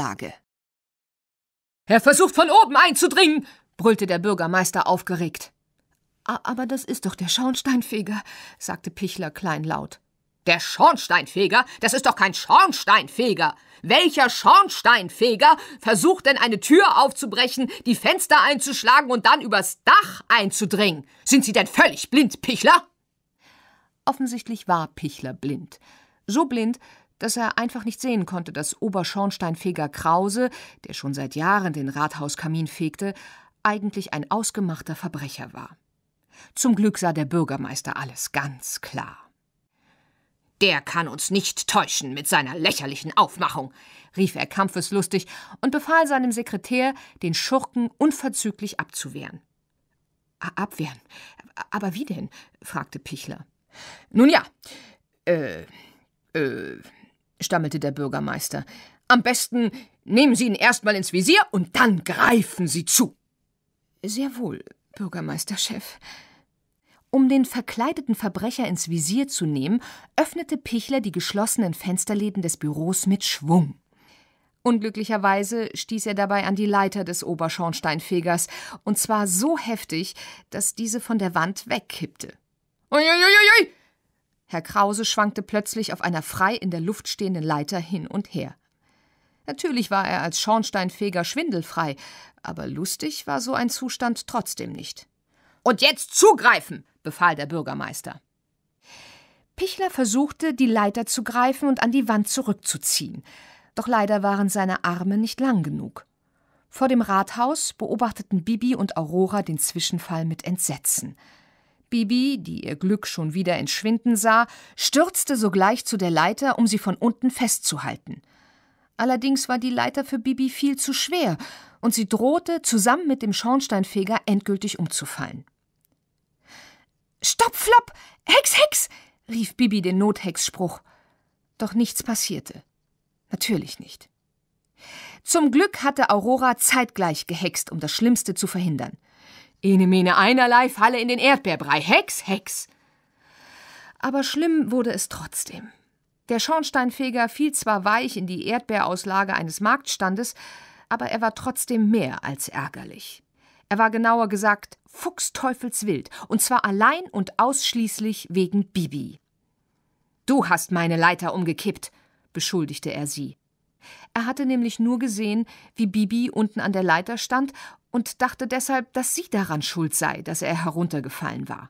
Anklage. Er versucht von oben einzudringen, brüllte der Bürgermeister aufgeregt. Aber das ist doch der Schornsteinfeger, sagte Pichler kleinlaut. Der Schornsteinfeger? Das ist doch kein Schornsteinfeger. Welcher Schornsteinfeger versucht denn eine Tür aufzubrechen, die Fenster einzuschlagen und dann übers Dach einzudringen? Sind Sie denn völlig blind, Pichler? Offensichtlich war Pichler blind. So blind, dass er einfach nicht sehen konnte, dass Oberschornsteinfeger Krause, der schon seit Jahren den Rathauskamin fegte, eigentlich ein ausgemachter Verbrecher war. Zum Glück sah der Bürgermeister alles ganz klar. Der kann uns nicht täuschen mit seiner lächerlichen Aufmachung, rief er kampfeslustig und befahl seinem Sekretär, den Schurken unverzüglich abzuwehren. Abwehren? Aber wie denn? fragte Pichler. Nun ja, äh, äh, stammelte der Bürgermeister. Am besten nehmen Sie ihn erstmal ins Visier und dann greifen Sie zu. Sehr wohl, Bürgermeisterchef. Um den verkleideten Verbrecher ins Visier zu nehmen, öffnete Pichler die geschlossenen Fensterläden des Büros mit Schwung. Unglücklicherweise stieß er dabei an die Leiter des Oberschornsteinfegers, und zwar so heftig, dass diese von der Wand wegkippte. Uiuiuiui, Herr Krause schwankte plötzlich auf einer frei in der Luft stehenden Leiter hin und her. Natürlich war er als Schornsteinfeger schwindelfrei, aber lustig war so ein Zustand trotzdem nicht. Und jetzt zugreifen, befahl der Bürgermeister. Pichler versuchte, die Leiter zu greifen und an die Wand zurückzuziehen. Doch leider waren seine Arme nicht lang genug. Vor dem Rathaus beobachteten Bibi und Aurora den Zwischenfall mit Entsetzen. Bibi, die ihr Glück schon wieder entschwinden sah, stürzte sogleich zu der Leiter, um sie von unten festzuhalten. Allerdings war die Leiter für Bibi viel zu schwer und sie drohte, zusammen mit dem Schornsteinfeger endgültig umzufallen. Stopp, Flop! Hex, Hex! rief Bibi den Nothexspruch. Doch nichts passierte. Natürlich nicht. Zum Glück hatte Aurora zeitgleich gehext, um das Schlimmste zu verhindern. Ene mene einerlei, falle in den Erdbeerbrei. Hex, Hex. Aber schlimm wurde es trotzdem. Der Schornsteinfeger fiel zwar weich in die Erdbeerauslage eines Marktstandes, aber er war trotzdem mehr als ärgerlich. Er war genauer gesagt fuchsteufelswild, und zwar allein und ausschließlich wegen Bibi. Du hast meine Leiter umgekippt, beschuldigte er sie. Er hatte nämlich nur gesehen, wie Bibi unten an der Leiter stand und dachte deshalb, dass sie daran schuld sei, dass er heruntergefallen war.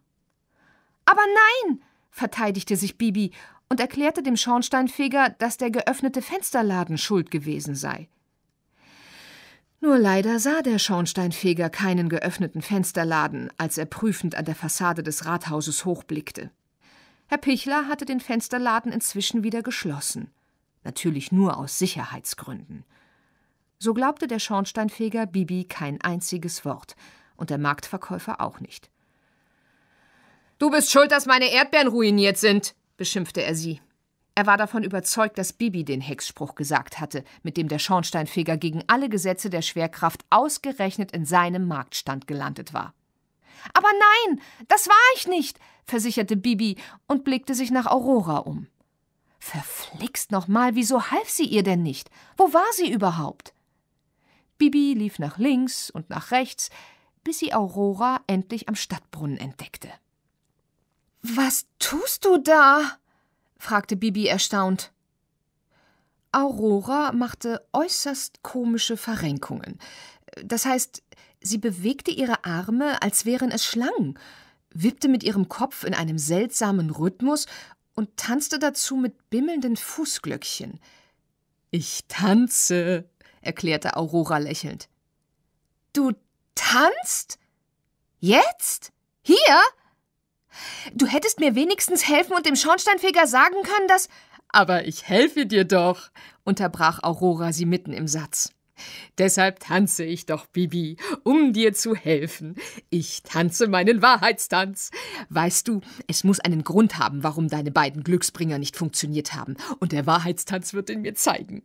Aber nein, verteidigte sich Bibi und erklärte dem Schornsteinfeger, dass der geöffnete Fensterladen schuld gewesen sei. Nur leider sah der Schornsteinfeger keinen geöffneten Fensterladen, als er prüfend an der Fassade des Rathauses hochblickte. Herr Pichler hatte den Fensterladen inzwischen wieder geschlossen natürlich nur aus Sicherheitsgründen. So glaubte der Schornsteinfeger Bibi kein einziges Wort und der Marktverkäufer auch nicht. Du bist schuld, dass meine Erdbeeren ruiniert sind, beschimpfte er sie. Er war davon überzeugt, dass Bibi den Hexspruch gesagt hatte, mit dem der Schornsteinfeger gegen alle Gesetze der Schwerkraft ausgerechnet in seinem Marktstand gelandet war. Aber nein, das war ich nicht, versicherte Bibi und blickte sich nach Aurora um. Verflixt nochmal, wieso half sie ihr denn nicht? Wo war sie überhaupt? Bibi lief nach links und nach rechts, bis sie Aurora endlich am Stadtbrunnen entdeckte. Was tust du da? fragte Bibi erstaunt. Aurora machte äußerst komische Verrenkungen. Das heißt, sie bewegte ihre Arme, als wären es Schlangen, wippte mit ihrem Kopf in einem seltsamen Rhythmus und tanzte dazu mit bimmelnden Fußglöckchen. Ich tanze, erklärte Aurora lächelnd. Du tanzt? Jetzt? Hier? Du hättest mir wenigstens helfen und dem Schornsteinfeger sagen können, dass. Aber ich helfe dir doch, unterbrach Aurora sie mitten im Satz. Deshalb tanze ich doch, Bibi, um dir zu helfen. Ich tanze meinen Wahrheitstanz. Weißt du, es muss einen Grund haben, warum deine beiden Glücksbringer nicht funktioniert haben. Und der Wahrheitstanz wird ihn mir zeigen.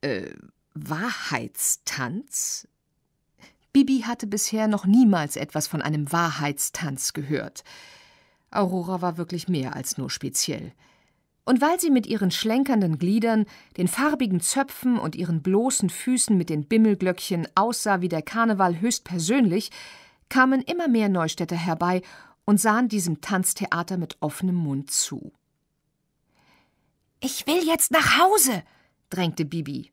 Äh, Wahrheitstanz? Bibi hatte bisher noch niemals etwas von einem Wahrheitstanz gehört. Aurora war wirklich mehr als nur speziell und weil sie mit ihren schlenkernden Gliedern, den farbigen Zöpfen und ihren bloßen Füßen mit den Bimmelglöckchen aussah wie der Karneval höchstpersönlich, kamen immer mehr Neustädter herbei und sahen diesem Tanztheater mit offenem Mund zu. Ich will jetzt nach Hause, drängte Bibi.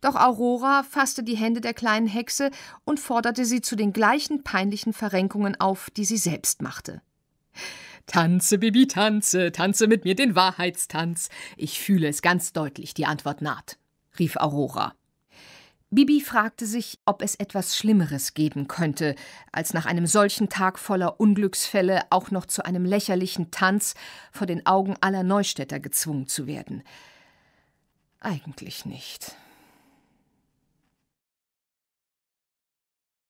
Doch Aurora fasste die Hände der kleinen Hexe und forderte sie zu den gleichen peinlichen Verrenkungen auf, die sie selbst machte. Tanze, Bibi, tanze, tanze mit mir den Wahrheitstanz. Ich fühle es ganz deutlich, die Antwort naht, rief Aurora. Bibi fragte sich, ob es etwas Schlimmeres geben könnte, als nach einem solchen Tag voller Unglücksfälle auch noch zu einem lächerlichen Tanz vor den Augen aller Neustädter gezwungen zu werden. Eigentlich nicht.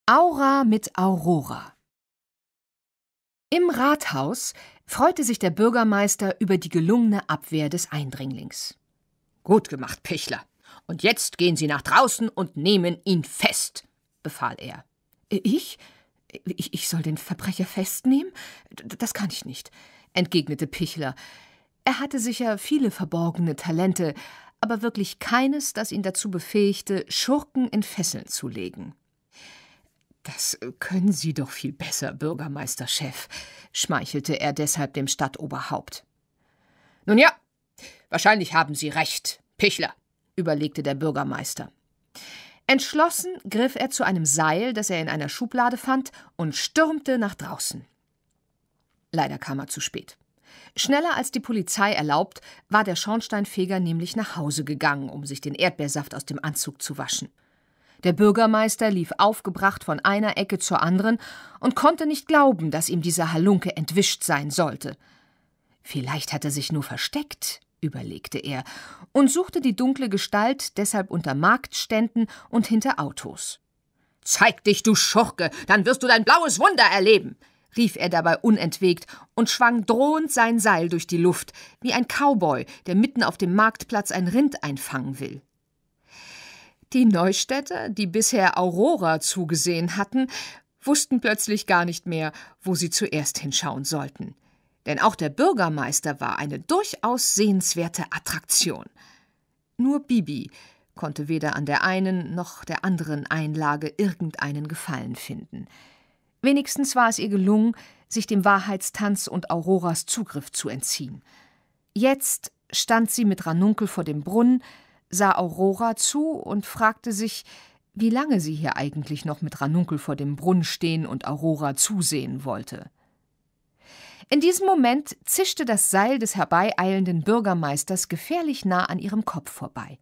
Aura mit Aurora im Rathaus freute sich der Bürgermeister über die gelungene Abwehr des Eindringlings. Gut gemacht, Pichler. Und jetzt gehen Sie nach draußen und nehmen ihn fest, befahl er. Ich? Ich, ich soll den Verbrecher festnehmen? Das kann ich nicht, entgegnete Pichler. Er hatte sicher viele verborgene Talente, aber wirklich keines, das ihn dazu befähigte, Schurken in Fesseln zu legen. Das können Sie doch viel besser, Bürgermeisterchef, schmeichelte er deshalb dem Stadtoberhaupt. Nun ja, wahrscheinlich haben Sie recht, Pichler, überlegte der Bürgermeister. Entschlossen griff er zu einem Seil, das er in einer Schublade fand, und stürmte nach draußen. Leider kam er zu spät. Schneller als die Polizei erlaubt, war der Schornsteinfeger nämlich nach Hause gegangen, um sich den Erdbeersaft aus dem Anzug zu waschen. Der Bürgermeister lief aufgebracht von einer Ecke zur anderen und konnte nicht glauben, dass ihm dieser Halunke entwischt sein sollte. Vielleicht hat er sich nur versteckt, überlegte er und suchte die dunkle Gestalt deshalb unter Marktständen und hinter Autos. Zeig dich, du Schurke, dann wirst du dein blaues Wunder erleben, rief er dabei unentwegt und schwang drohend sein Seil durch die Luft, wie ein Cowboy, der mitten auf dem Marktplatz ein Rind einfangen will. Die Neustädter, die bisher Aurora zugesehen hatten, wussten plötzlich gar nicht mehr, wo sie zuerst hinschauen sollten. Denn auch der Bürgermeister war eine durchaus sehenswerte Attraktion. Nur Bibi konnte weder an der einen noch der anderen Einlage irgendeinen Gefallen finden. Wenigstens war es ihr gelungen, sich dem Wahrheitstanz und Auroras Zugriff zu entziehen. Jetzt stand sie mit Ranunkel vor dem Brunnen, sah Aurora zu und fragte sich, wie lange sie hier eigentlich noch mit Ranunkel vor dem Brunnen stehen und Aurora zusehen wollte. In diesem Moment zischte das Seil des herbeieilenden Bürgermeisters gefährlich nah an ihrem Kopf vorbei.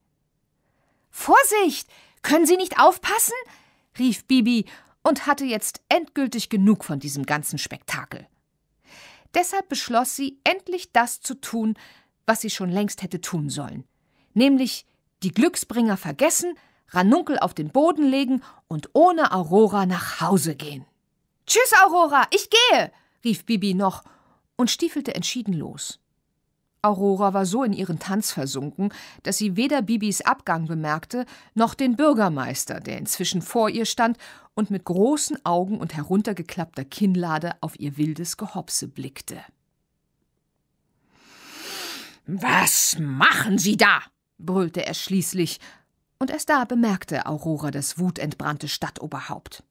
Vorsicht! Können Sie nicht aufpassen? rief Bibi und hatte jetzt endgültig genug von diesem ganzen Spektakel. Deshalb beschloss sie, endlich das zu tun, was sie schon längst hätte tun sollen, nämlich die Glücksbringer vergessen, Ranunkel auf den Boden legen und ohne Aurora nach Hause gehen. Tschüss, Aurora, ich gehe, rief Bibi noch und stiefelte entschieden los. Aurora war so in ihren Tanz versunken, dass sie weder Bibis Abgang bemerkte, noch den Bürgermeister, der inzwischen vor ihr stand und mit großen Augen und heruntergeklappter Kinnlade auf ihr wildes Gehopse blickte. Was machen Sie da? brüllte er schließlich, und erst da bemerkte Aurora das wutentbrannte Stadtoberhaupt.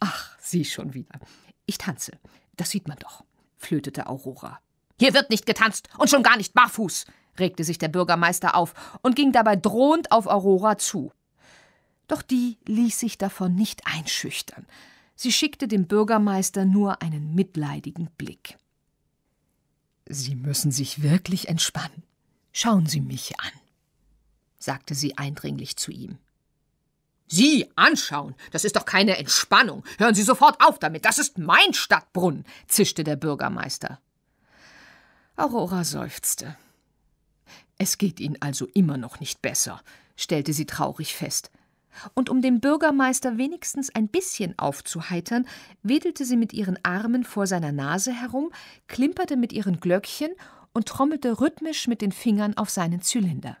Ach, sieh schon wieder. Ich tanze, das sieht man doch, flötete Aurora. Hier wird nicht getanzt und schon gar nicht barfuß, regte sich der Bürgermeister auf und ging dabei drohend auf Aurora zu. Doch die ließ sich davon nicht einschüchtern. Sie schickte dem Bürgermeister nur einen mitleidigen Blick. Sie müssen sich wirklich entspannen. Schauen Sie mich an sagte sie eindringlich zu ihm. Sie anschauen, das ist doch keine Entspannung. Hören Sie sofort auf damit, das ist mein Stadtbrunnen, zischte der Bürgermeister. Aurora seufzte. Es geht Ihnen also immer noch nicht besser, stellte sie traurig fest. Und um den Bürgermeister wenigstens ein bisschen aufzuheitern, wedelte sie mit ihren Armen vor seiner Nase herum, klimperte mit ihren Glöckchen und trommelte rhythmisch mit den Fingern auf seinen Zylinder.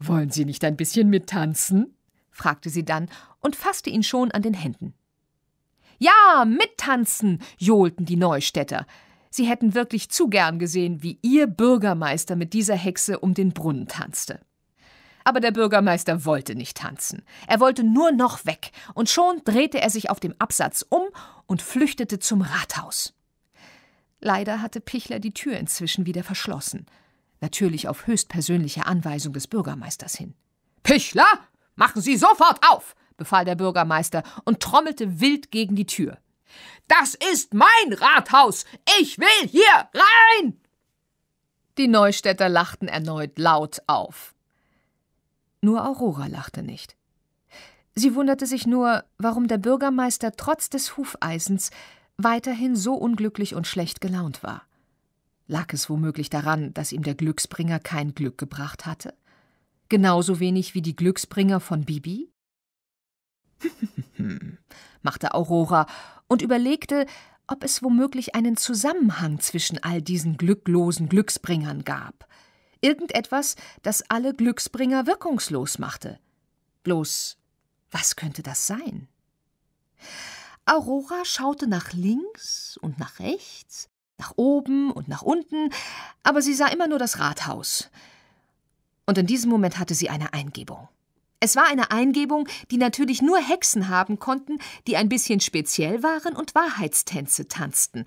Wollen Sie nicht ein bisschen mittanzen? fragte sie dann und fasste ihn schon an den Händen. Ja, mittanzen, johlten die Neustädter. Sie hätten wirklich zu gern gesehen, wie ihr Bürgermeister mit dieser Hexe um den Brunnen tanzte. Aber der Bürgermeister wollte nicht tanzen. Er wollte nur noch weg, und schon drehte er sich auf dem Absatz um und flüchtete zum Rathaus. Leider hatte Pichler die Tür inzwischen wieder verschlossen natürlich auf höchstpersönliche Anweisung des Bürgermeisters hin. Pichler, machen Sie sofort auf, befahl der Bürgermeister und trommelte wild gegen die Tür. Das ist mein Rathaus. Ich will hier rein. Die Neustädter lachten erneut laut auf. Nur Aurora lachte nicht. Sie wunderte sich nur, warum der Bürgermeister trotz des Hufeisens weiterhin so unglücklich und schlecht gelaunt war. Lag es womöglich daran, dass ihm der Glücksbringer kein Glück gebracht hatte? Genauso wenig wie die Glücksbringer von Bibi? machte Aurora und überlegte, ob es womöglich einen Zusammenhang zwischen all diesen glücklosen Glücksbringern gab. Irgendetwas, das alle Glücksbringer wirkungslos machte. Bloß, was könnte das sein? Aurora schaute nach links und nach rechts nach oben und nach unten, aber sie sah immer nur das Rathaus. Und in diesem Moment hatte sie eine Eingebung. Es war eine Eingebung, die natürlich nur Hexen haben konnten, die ein bisschen speziell waren und Wahrheitstänze tanzten.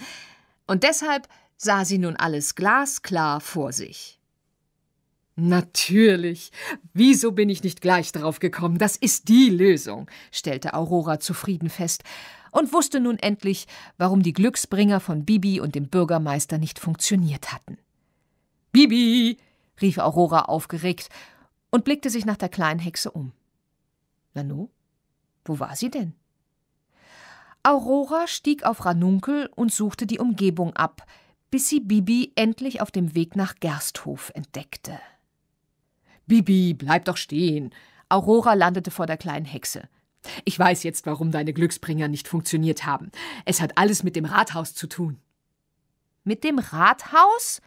Und deshalb sah sie nun alles glasklar vor sich. Natürlich. Wieso bin ich nicht gleich drauf gekommen? Das ist die Lösung, stellte Aurora zufrieden fest und wusste nun endlich, warum die Glücksbringer von Bibi und dem Bürgermeister nicht funktioniert hatten. Bibi! rief Aurora aufgeregt und blickte sich nach der kleinen Hexe um. Nanu, wo war sie denn? Aurora stieg auf Ranunkel und suchte die Umgebung ab, bis sie Bibi endlich auf dem Weg nach Gersthof entdeckte. Bibi, bleib doch stehen! Aurora landete vor der kleinen Hexe. Ich weiß jetzt, warum deine Glücksbringer nicht funktioniert haben. Es hat alles mit dem Rathaus zu tun. Mit dem Rathaus?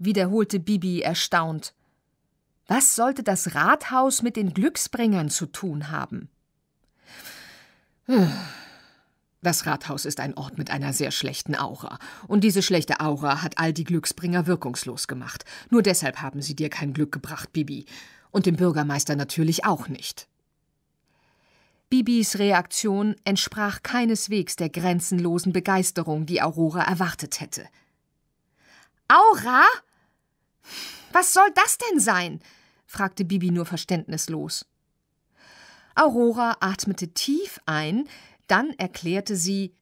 wiederholte Bibi erstaunt. Was sollte das Rathaus mit den Glücksbringern zu tun haben? Das Rathaus ist ein Ort mit einer sehr schlechten Aura, und diese schlechte Aura hat all die Glücksbringer wirkungslos gemacht. Nur deshalb haben sie dir kein Glück gebracht, Bibi, und dem Bürgermeister natürlich auch nicht. Bibis Reaktion entsprach keineswegs der grenzenlosen Begeisterung, die Aurora erwartet hätte. Aura? Was soll das denn sein? fragte Bibi nur verständnislos. Aurora atmete tief ein, dann erklärte sie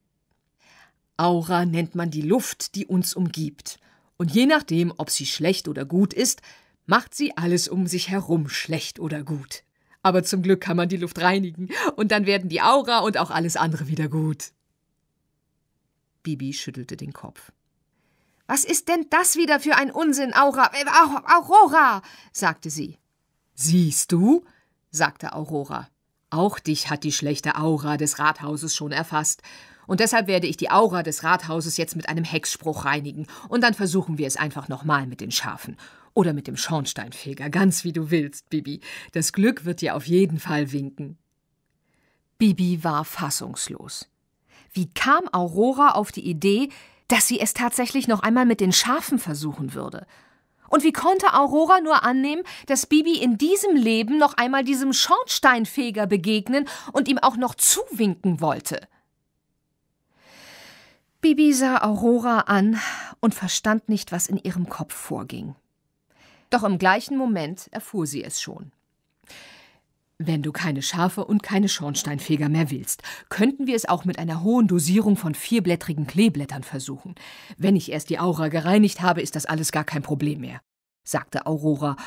Aura nennt man die Luft, die uns umgibt, und je nachdem, ob sie schlecht oder gut ist, macht sie alles um sich herum schlecht oder gut. Aber zum Glück kann man die Luft reinigen und dann werden die Aura und auch alles andere wieder gut. Bibi schüttelte den Kopf. Was ist denn das wieder für ein Unsinn, Aura, äh, Aurora? sagte sie. Siehst du? sagte Aurora. Auch dich hat die schlechte Aura des Rathauses schon erfasst. Und deshalb werde ich die Aura des Rathauses jetzt mit einem Hexspruch reinigen. Und dann versuchen wir es einfach nochmal mit den Schafen. Oder mit dem Schornsteinfeger, ganz wie du willst, Bibi. Das Glück wird dir auf jeden Fall winken. Bibi war fassungslos. Wie kam Aurora auf die Idee, dass sie es tatsächlich noch einmal mit den Schafen versuchen würde? Und wie konnte Aurora nur annehmen, dass Bibi in diesem Leben noch einmal diesem Schornsteinfeger begegnen und ihm auch noch zuwinken wollte? Bibi sah Aurora an und verstand nicht, was in ihrem Kopf vorging. Doch im gleichen Moment erfuhr sie es schon. Wenn du keine Schafe und keine Schornsteinfeger mehr willst, könnten wir es auch mit einer hohen Dosierung von vierblättrigen Kleeblättern versuchen. Wenn ich erst die Aura gereinigt habe, ist das alles gar kein Problem mehr, sagte Aurora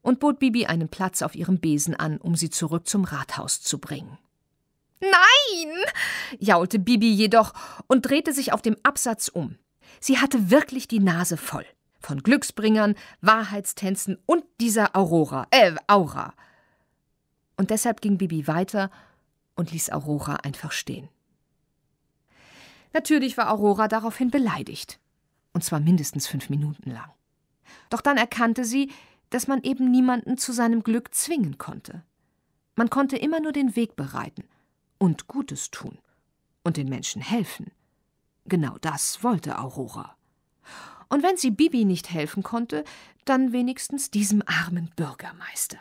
und bot Bibi einen Platz auf ihrem Besen an, um sie zurück zum Rathaus zu bringen. Nein! jaulte Bibi jedoch und drehte sich auf dem Absatz um. Sie hatte wirklich die Nase voll von Glücksbringern, Wahrheitstänzen und dieser Aurora, äh, Aura. Und deshalb ging Bibi weiter und ließ Aurora einfach stehen. Natürlich war Aurora daraufhin beleidigt. Und zwar mindestens fünf Minuten lang. Doch dann erkannte sie, dass man eben niemanden zu seinem Glück zwingen konnte. Man konnte immer nur den Weg bereiten und Gutes tun und den Menschen helfen. Genau das wollte Aurora und wenn sie Bibi nicht helfen konnte, dann wenigstens diesem armen Bürgermeister.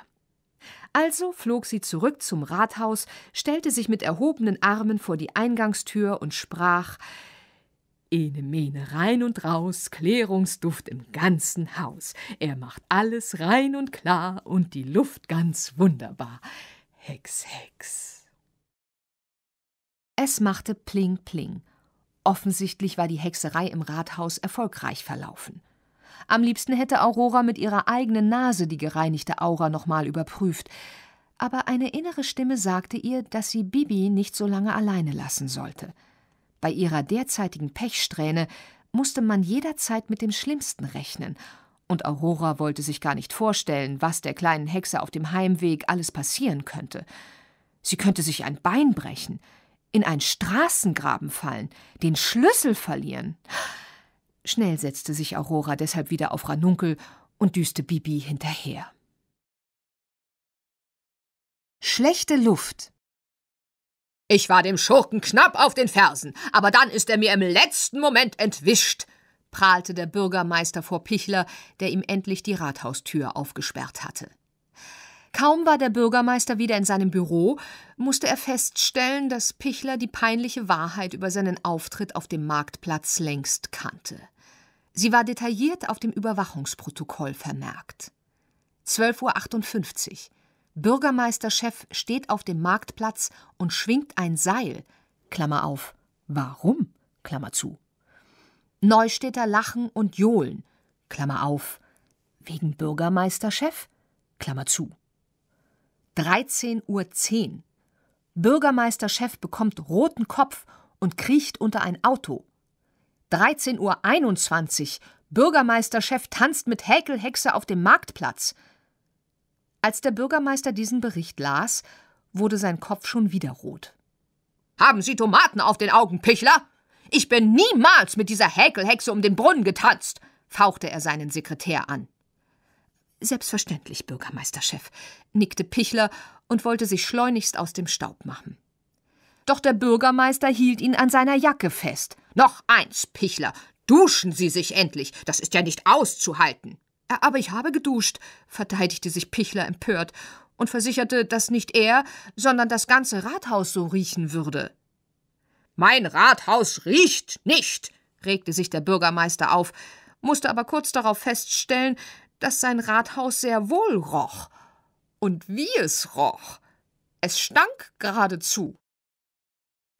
Also flog sie zurück zum Rathaus, stellte sich mit erhobenen Armen vor die Eingangstür und sprach Ene Mene rein und raus, Klärungsduft im ganzen Haus. Er macht alles rein und klar und die Luft ganz wunderbar. Hex, Hex. Es machte Pling, Pling Offensichtlich war die Hexerei im Rathaus erfolgreich verlaufen. Am liebsten hätte Aurora mit ihrer eigenen Nase die gereinigte Aura nochmal überprüft, aber eine innere Stimme sagte ihr, dass sie Bibi nicht so lange alleine lassen sollte. Bei ihrer derzeitigen Pechsträhne musste man jederzeit mit dem Schlimmsten rechnen, und Aurora wollte sich gar nicht vorstellen, was der kleinen Hexe auf dem Heimweg alles passieren könnte. Sie könnte sich ein Bein brechen, in einen Straßengraben fallen, den Schlüssel verlieren. Schnell setzte sich Aurora deshalb wieder auf Ranunkel und düste Bibi hinterher. Schlechte Luft. Ich war dem Schurken knapp auf den Fersen, aber dann ist er mir im letzten Moment entwischt, prahlte der Bürgermeister vor Pichler, der ihm endlich die Rathaustür aufgesperrt hatte. Kaum war der Bürgermeister wieder in seinem Büro, musste er feststellen, dass Pichler die peinliche Wahrheit über seinen Auftritt auf dem Marktplatz längst kannte. Sie war detailliert auf dem Überwachungsprotokoll vermerkt. 12.58 Uhr. Bürgermeisterchef steht auf dem Marktplatz und schwingt ein Seil. Klammer auf. Warum? Klammer zu. Neustädter lachen und johlen. Klammer auf. Wegen Bürgermeisterchef? Klammer zu. 13.10 Uhr. Bürgermeisterchef bekommt roten Kopf und kriecht unter ein Auto. 13.21 Uhr. Bürgermeisterchef tanzt mit Häkelhexe auf dem Marktplatz. Als der Bürgermeister diesen Bericht las, wurde sein Kopf schon wieder rot. Haben Sie Tomaten auf den Augen, Pichler? Ich bin niemals mit dieser Häkelhexe um den Brunnen getanzt, fauchte er seinen Sekretär an. Selbstverständlich, Bürgermeisterchef, nickte Pichler und wollte sich schleunigst aus dem Staub machen. Doch der Bürgermeister hielt ihn an seiner Jacke fest. Noch eins, Pichler, duschen Sie sich endlich, das ist ja nicht auszuhalten. Aber ich habe geduscht, verteidigte sich Pichler empört und versicherte, dass nicht er, sondern das ganze Rathaus so riechen würde. Mein Rathaus riecht nicht, regte sich der Bürgermeister auf, musste aber kurz darauf feststellen, dass sein Rathaus sehr wohl roch. Und wie es roch. Es stank geradezu.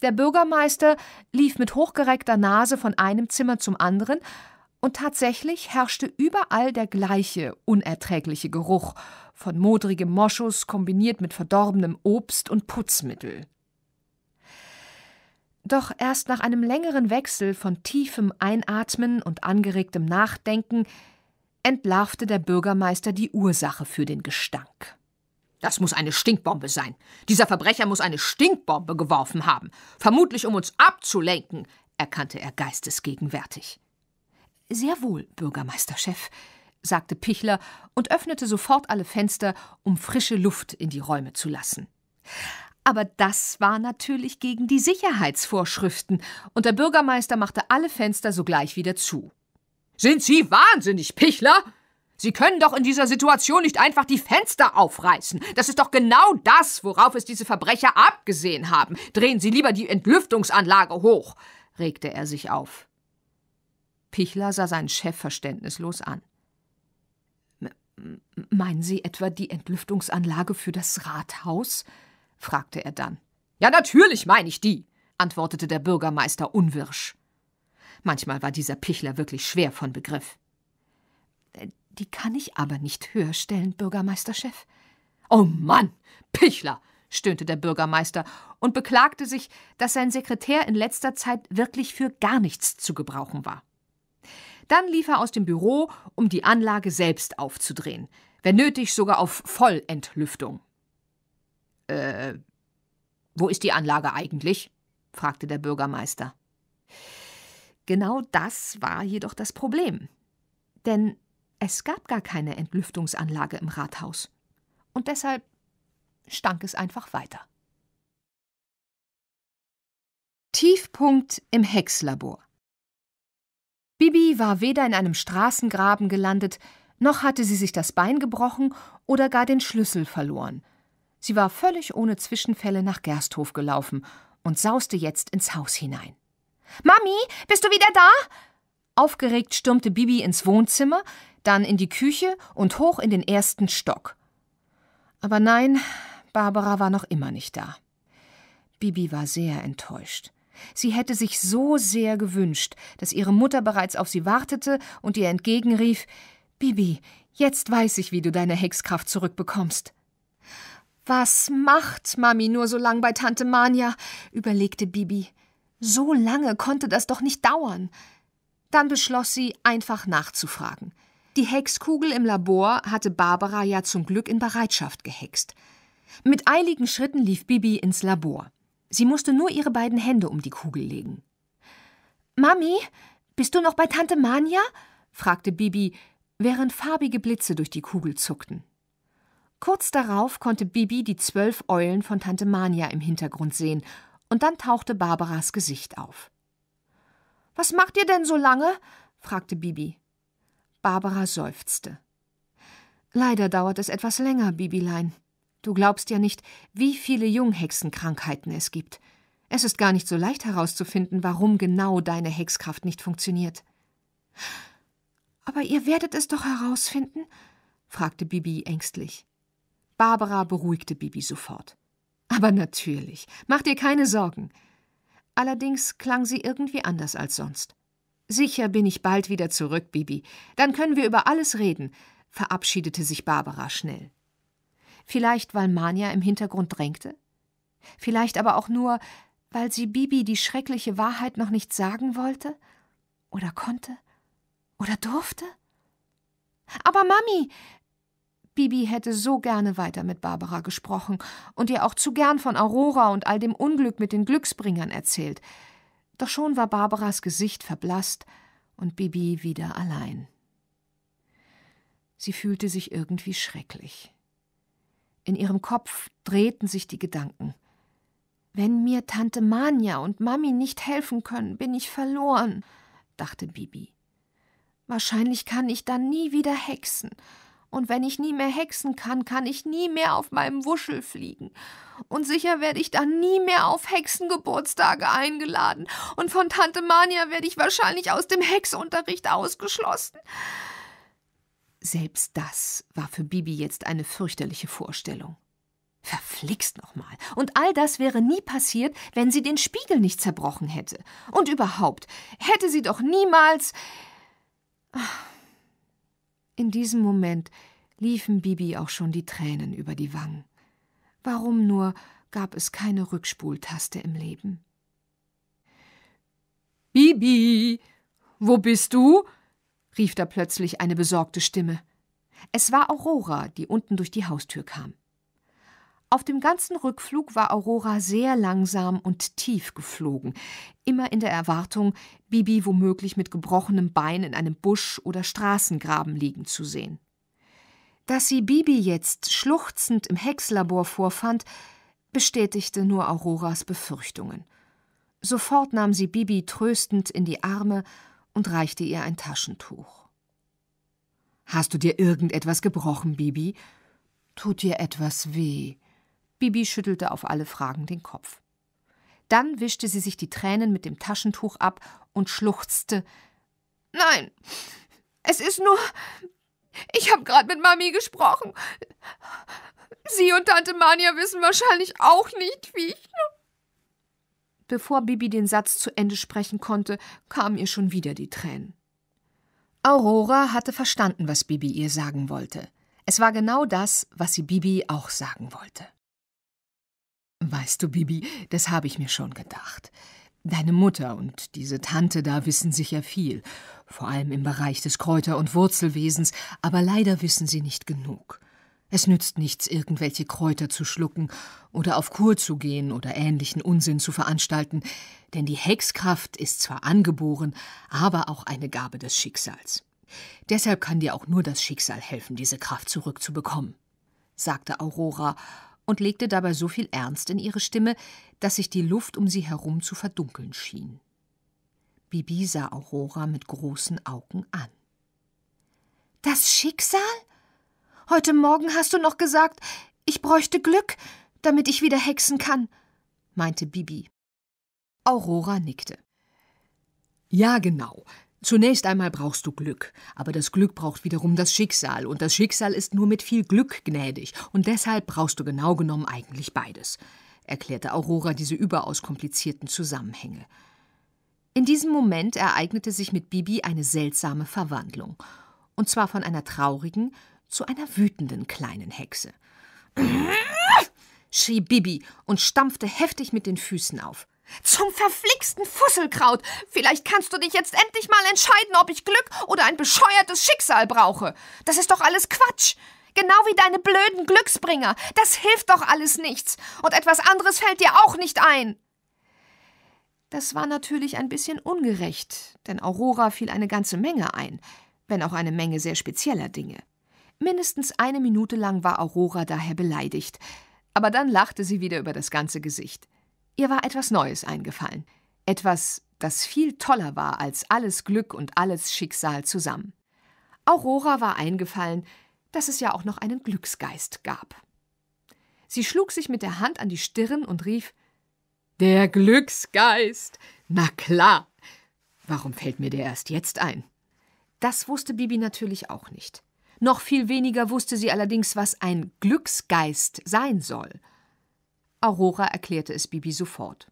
Der Bürgermeister lief mit hochgereckter Nase von einem Zimmer zum anderen, und tatsächlich herrschte überall der gleiche unerträgliche Geruch von modrigem Moschus kombiniert mit verdorbenem Obst und Putzmittel. Doch erst nach einem längeren Wechsel von tiefem Einatmen und angeregtem Nachdenken entlarvte der Bürgermeister die Ursache für den Gestank. Das muss eine Stinkbombe sein. Dieser Verbrecher muss eine Stinkbombe geworfen haben, vermutlich um uns abzulenken, erkannte er geistesgegenwärtig. Sehr wohl, Bürgermeisterchef, sagte Pichler und öffnete sofort alle Fenster, um frische Luft in die Räume zu lassen. Aber das war natürlich gegen die Sicherheitsvorschriften, und der Bürgermeister machte alle Fenster sogleich wieder zu. Sind Sie wahnsinnig, Pichler? Sie können doch in dieser Situation nicht einfach die Fenster aufreißen. Das ist doch genau das, worauf es diese Verbrecher abgesehen haben. Drehen Sie lieber die Entlüftungsanlage hoch, regte er sich auf. Pichler sah seinen Chef verständnislos an. Meinen Sie etwa die Entlüftungsanlage für das Rathaus? fragte er dann. Ja, natürlich meine ich die, antwortete der Bürgermeister unwirsch. Manchmal war dieser Pichler wirklich schwer von Begriff. Äh, die kann ich aber nicht höher stellen, Bürgermeisterchef. Oh Mann, Pichler, stöhnte der Bürgermeister und beklagte sich, dass sein Sekretär in letzter Zeit wirklich für gar nichts zu gebrauchen war. Dann lief er aus dem Büro, um die Anlage selbst aufzudrehen, wenn nötig sogar auf Vollentlüftung. Äh, wo ist die Anlage eigentlich? fragte der Bürgermeister. Genau das war jedoch das Problem. Denn es gab gar keine Entlüftungsanlage im Rathaus. Und deshalb stank es einfach weiter. Tiefpunkt im Hexlabor. Bibi war weder in einem Straßengraben gelandet, noch hatte sie sich das Bein gebrochen oder gar den Schlüssel verloren. Sie war völlig ohne Zwischenfälle nach Gersthof gelaufen und sauste jetzt ins Haus hinein. Mami, bist du wieder da? Aufgeregt stürmte Bibi ins Wohnzimmer, dann in die Küche und hoch in den ersten Stock. Aber nein, Barbara war noch immer nicht da. Bibi war sehr enttäuscht. Sie hätte sich so sehr gewünscht, dass ihre Mutter bereits auf sie wartete und ihr entgegenrief Bibi, jetzt weiß ich, wie du deine Hexkraft zurückbekommst. Was macht Mami nur so lang bei Tante Mania? überlegte Bibi. So lange konnte das doch nicht dauern. Dann beschloss sie, einfach nachzufragen. Die Hexkugel im Labor hatte Barbara ja zum Glück in Bereitschaft gehext. Mit eiligen Schritten lief Bibi ins Labor. Sie musste nur ihre beiden Hände um die Kugel legen. Mami, bist du noch bei Tante Mania? fragte Bibi, während farbige Blitze durch die Kugel zuckten. Kurz darauf konnte Bibi die zwölf Eulen von Tante Mania im Hintergrund sehen und dann tauchte Barbaras Gesicht auf. Was macht ihr denn so lange? fragte Bibi. Barbara seufzte. Leider dauert es etwas länger, Bibilein. Du glaubst ja nicht, wie viele Junghexenkrankheiten es gibt. Es ist gar nicht so leicht herauszufinden, warum genau deine Hexkraft nicht funktioniert. Aber ihr werdet es doch herausfinden? fragte Bibi ängstlich. Barbara beruhigte Bibi sofort. Aber natürlich, mach dir keine Sorgen. Allerdings klang sie irgendwie anders als sonst. Sicher bin ich bald wieder zurück, Bibi. Dann können wir über alles reden, verabschiedete sich Barbara schnell. Vielleicht, weil Mania im Hintergrund drängte? Vielleicht aber auch nur, weil sie Bibi die schreckliche Wahrheit noch nicht sagen wollte? Oder konnte? Oder durfte? Aber Mami, Bibi hätte so gerne weiter mit Barbara gesprochen und ihr auch zu gern von Aurora und all dem Unglück mit den Glücksbringern erzählt. Doch schon war Barbaras Gesicht verblasst und Bibi wieder allein. Sie fühlte sich irgendwie schrecklich. In ihrem Kopf drehten sich die Gedanken. Wenn mir Tante Mania und Mami nicht helfen können, bin ich verloren, dachte Bibi. Wahrscheinlich kann ich dann nie wieder hexen und wenn ich nie mehr hexen kann, kann ich nie mehr auf meinem Wuschel fliegen. Und sicher werde ich dann nie mehr auf Hexengeburtstage eingeladen. Und von Tante Mania werde ich wahrscheinlich aus dem Hexunterricht ausgeschlossen. Selbst das war für Bibi jetzt eine fürchterliche Vorstellung. Verflixt nochmal. Und all das wäre nie passiert, wenn sie den Spiegel nicht zerbrochen hätte. Und überhaupt, hätte sie doch niemals. Ach. In diesem Moment liefen Bibi auch schon die Tränen über die Wangen. Warum nur gab es keine Rückspultaste im Leben? Bibi, wo bist du? rief da plötzlich eine besorgte Stimme. Es war Aurora, die unten durch die Haustür kam. Auf dem ganzen Rückflug war Aurora sehr langsam und tief geflogen, immer in der Erwartung, Bibi womöglich mit gebrochenem Bein in einem Busch oder Straßengraben liegen zu sehen. Dass sie Bibi jetzt schluchzend im Hexlabor vorfand, bestätigte nur Auroras Befürchtungen. Sofort nahm sie Bibi tröstend in die Arme und reichte ihr ein Taschentuch. Hast du dir irgendetwas gebrochen, Bibi? Tut dir etwas weh? Bibi schüttelte auf alle Fragen den Kopf. Dann wischte sie sich die Tränen mit dem Taschentuch ab und schluchzte. Nein, es ist nur. Ich habe gerade mit Mami gesprochen. Sie und Tante Mania wissen wahrscheinlich auch nicht, wie ich. Bevor Bibi den Satz zu Ende sprechen konnte, kamen ihr schon wieder die Tränen. Aurora hatte verstanden, was Bibi ihr sagen wollte. Es war genau das, was sie Bibi auch sagen wollte. Weißt du, Bibi, das habe ich mir schon gedacht. Deine Mutter und diese Tante da wissen sicher viel, vor allem im Bereich des Kräuter- und Wurzelwesens, aber leider wissen sie nicht genug. Es nützt nichts, irgendwelche Kräuter zu schlucken oder auf Kur zu gehen oder ähnlichen Unsinn zu veranstalten, denn die Hexkraft ist zwar angeboren, aber auch eine Gabe des Schicksals. Deshalb kann dir auch nur das Schicksal helfen, diese Kraft zurückzubekommen, sagte Aurora und legte dabei so viel Ernst in ihre Stimme, dass sich die Luft um sie herum zu verdunkeln schien. Bibi sah Aurora mit großen Augen an. Das Schicksal? Heute Morgen hast du noch gesagt, ich bräuchte Glück, damit ich wieder hexen kann, meinte Bibi. Aurora nickte. Ja, genau. Zunächst einmal brauchst du Glück, aber das Glück braucht wiederum das Schicksal, und das Schicksal ist nur mit viel Glück gnädig, und deshalb brauchst du genau genommen eigentlich beides, erklärte Aurora diese überaus komplizierten Zusammenhänge. In diesem Moment ereignete sich mit Bibi eine seltsame Verwandlung, und zwar von einer traurigen zu einer wütenden kleinen Hexe. schrie Bibi und stampfte heftig mit den Füßen auf. Zum verflixten Fusselkraut! Vielleicht kannst du dich jetzt endlich mal entscheiden, ob ich Glück oder ein bescheuertes Schicksal brauche. Das ist doch alles Quatsch! Genau wie deine blöden Glücksbringer. Das hilft doch alles nichts. Und etwas anderes fällt dir auch nicht ein. Das war natürlich ein bisschen ungerecht, denn Aurora fiel eine ganze Menge ein, wenn auch eine Menge sehr spezieller Dinge. Mindestens eine Minute lang war Aurora daher beleidigt, aber dann lachte sie wieder über das ganze Gesicht. Ihr war etwas Neues eingefallen, etwas, das viel toller war als alles Glück und alles Schicksal zusammen. Aurora war eingefallen, dass es ja auch noch einen Glücksgeist gab. Sie schlug sich mit der Hand an die Stirn und rief Der Glücksgeist. Na klar. Warum fällt mir der erst jetzt ein? Das wusste Bibi natürlich auch nicht. Noch viel weniger wusste sie allerdings, was ein Glücksgeist sein soll. Aurora erklärte es Bibi sofort.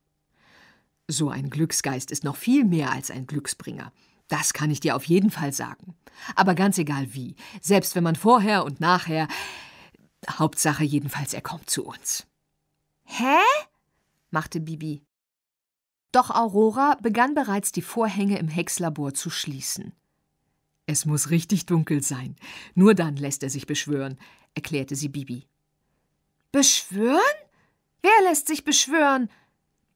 So ein Glücksgeist ist noch viel mehr als ein Glücksbringer. Das kann ich dir auf jeden Fall sagen. Aber ganz egal wie, selbst wenn man vorher und nachher. Hauptsache jedenfalls, er kommt zu uns. Hä? machte Bibi. Doch Aurora begann bereits die Vorhänge im Hexlabor zu schließen. Es muss richtig dunkel sein. Nur dann lässt er sich beschwören, erklärte sie Bibi. Beschwören? Wer lässt sich beschwören?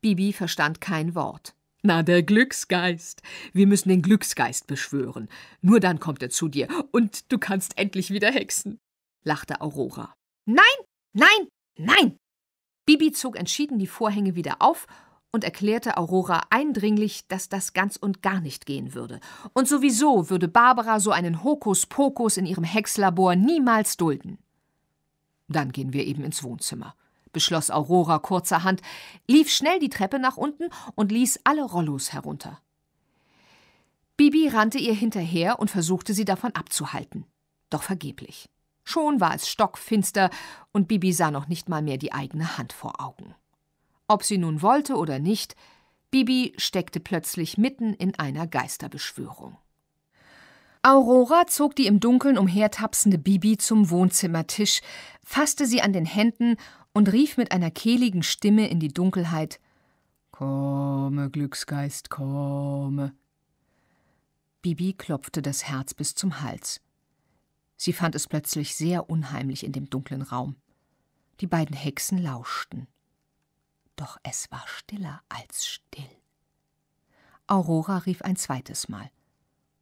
Bibi verstand kein Wort. Na, der Glücksgeist. Wir müssen den Glücksgeist beschwören. Nur dann kommt er zu dir und du kannst endlich wieder hexen, lachte Aurora. Nein, nein, nein! Bibi zog entschieden die Vorhänge wieder auf und erklärte Aurora eindringlich, dass das ganz und gar nicht gehen würde. Und sowieso würde Barbara so einen Hokuspokus in ihrem Hexlabor niemals dulden. Dann gehen wir eben ins Wohnzimmer beschloss Aurora kurzerhand, lief schnell die Treppe nach unten und ließ alle Rollos herunter. Bibi rannte ihr hinterher und versuchte sie davon abzuhalten. Doch vergeblich. Schon war es stockfinster und Bibi sah noch nicht mal mehr die eigene Hand vor Augen. Ob sie nun wollte oder nicht, Bibi steckte plötzlich mitten in einer Geisterbeschwörung. Aurora zog die im Dunkeln umhertapsende Bibi zum Wohnzimmertisch, fasste sie an den Händen und rief mit einer kehligen Stimme in die Dunkelheit Komme, Glücksgeist, komme. Bibi klopfte das Herz bis zum Hals. Sie fand es plötzlich sehr unheimlich in dem dunklen Raum. Die beiden Hexen lauschten. Doch es war stiller als still. Aurora rief ein zweites Mal.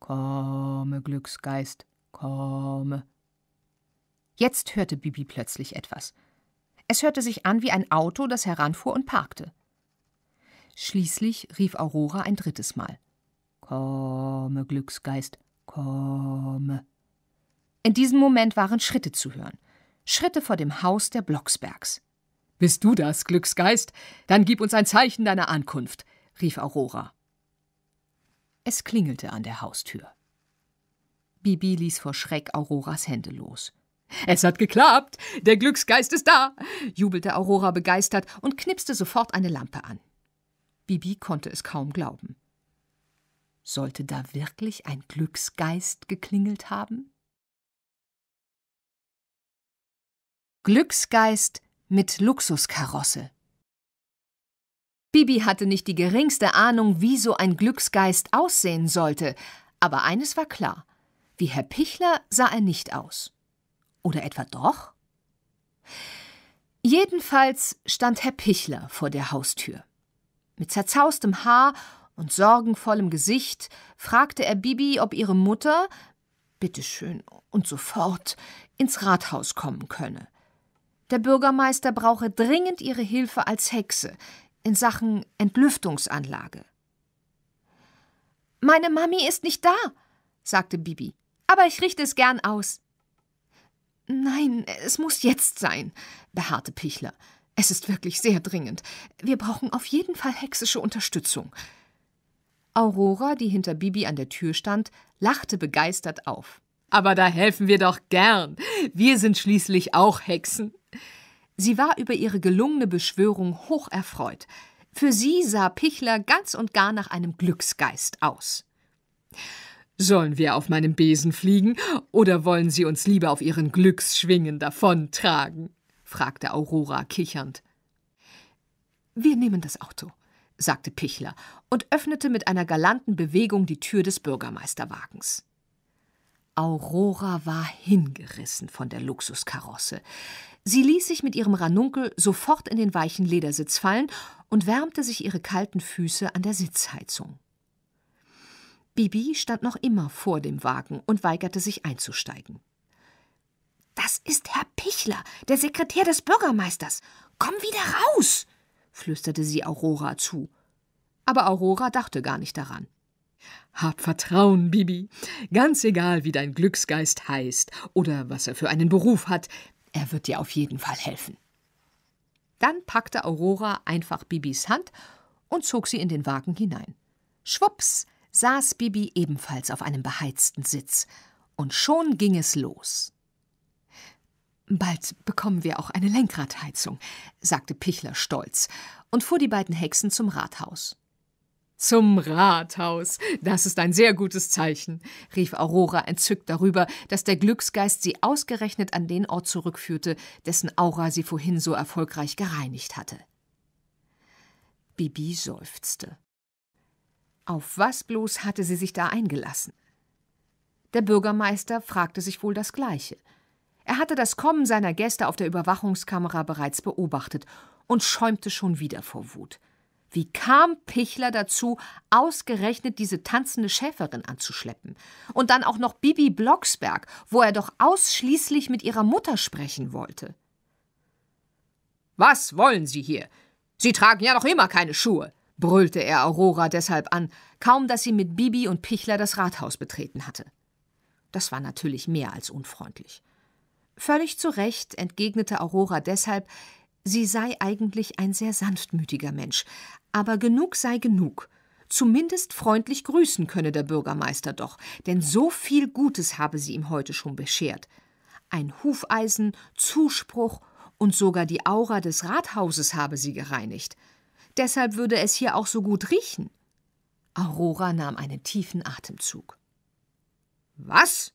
Komme, Glücksgeist, komme. Jetzt hörte Bibi plötzlich etwas. Es hörte sich an wie ein Auto, das heranfuhr und parkte. Schließlich rief Aurora ein drittes Mal. Komme, Glücksgeist, komme. In diesem Moment waren Schritte zu hören. Schritte vor dem Haus der Blocksbergs. Bist du das, Glücksgeist? Dann gib uns ein Zeichen deiner Ankunft, rief Aurora. Es klingelte an der Haustür. Bibi ließ vor Schreck Auroras Hände los. Es hat geklappt. Der Glücksgeist ist da, jubelte Aurora begeistert und knipste sofort eine Lampe an. Bibi konnte es kaum glauben. Sollte da wirklich ein Glücksgeist geklingelt haben? Glücksgeist mit Luxuskarosse. Bibi hatte nicht die geringste Ahnung, wie so ein Glücksgeist aussehen sollte, aber eines war klar: wie Herr Pichler sah er nicht aus. Oder etwa doch? Jedenfalls stand Herr Pichler vor der Haustür. Mit zerzaustem Haar und sorgenvollem Gesicht fragte er Bibi, ob ihre Mutter, bitteschön und sofort, ins Rathaus kommen könne. Der Bürgermeister brauche dringend ihre Hilfe als Hexe in Sachen Entlüftungsanlage. Meine Mami ist nicht da, sagte Bibi, aber ich richte es gern aus. Nein, es muss jetzt sein, beharrte Pichler. Es ist wirklich sehr dringend. Wir brauchen auf jeden Fall hexische Unterstützung. Aurora, die hinter Bibi an der Tür stand, lachte begeistert auf. Aber da helfen wir doch gern. Wir sind schließlich auch Hexen. Sie war über ihre gelungene Beschwörung hoch erfreut. Für sie sah Pichler ganz und gar nach einem Glücksgeist aus. Sollen wir auf meinem Besen fliegen, oder wollen Sie uns lieber auf Ihren Glücksschwingen davontragen? fragte Aurora kichernd. Wir nehmen das Auto, sagte Pichler und öffnete mit einer galanten Bewegung die Tür des Bürgermeisterwagens. Aurora war hingerissen von der Luxuskarosse. Sie ließ sich mit ihrem Ranunkel sofort in den weichen Ledersitz fallen und wärmte sich ihre kalten Füße an der Sitzheizung. Bibi stand noch immer vor dem Wagen und weigerte sich einzusteigen. Das ist Herr Pichler, der Sekretär des Bürgermeisters. Komm wieder raus! flüsterte sie Aurora zu. Aber Aurora dachte gar nicht daran. Hab Vertrauen, Bibi. Ganz egal, wie dein Glücksgeist heißt oder was er für einen Beruf hat, er wird dir auf jeden Fall helfen. Dann packte Aurora einfach Bibis Hand und zog sie in den Wagen hinein. Schwupps, saß Bibi ebenfalls auf einem beheizten Sitz, und schon ging es los. Bald bekommen wir auch eine Lenkradheizung, sagte Pichler stolz und fuhr die beiden Hexen zum Rathaus. Zum Rathaus. Das ist ein sehr gutes Zeichen, rief Aurora entzückt darüber, dass der Glücksgeist sie ausgerechnet an den Ort zurückführte, dessen Aura sie vorhin so erfolgreich gereinigt hatte. Bibi seufzte. Auf was bloß hatte sie sich da eingelassen? Der Bürgermeister fragte sich wohl das Gleiche. Er hatte das Kommen seiner Gäste auf der Überwachungskamera bereits beobachtet und schäumte schon wieder vor Wut. Wie kam Pichler dazu, ausgerechnet diese tanzende Schäferin anzuschleppen? Und dann auch noch Bibi Blocksberg, wo er doch ausschließlich mit ihrer Mutter sprechen wollte. Was wollen Sie hier? Sie tragen ja noch immer keine Schuhe, brüllte er Aurora deshalb an, kaum dass sie mit Bibi und Pichler das Rathaus betreten hatte. Das war natürlich mehr als unfreundlich. Völlig zu Recht entgegnete Aurora deshalb, sie sei eigentlich ein sehr sanftmütiger Mensch, aber genug sei genug. Zumindest freundlich grüßen könne der Bürgermeister doch, denn so viel Gutes habe sie ihm heute schon beschert. Ein Hufeisen, Zuspruch und sogar die Aura des Rathauses habe sie gereinigt – Deshalb würde es hier auch so gut riechen. Aurora nahm einen tiefen Atemzug. Was?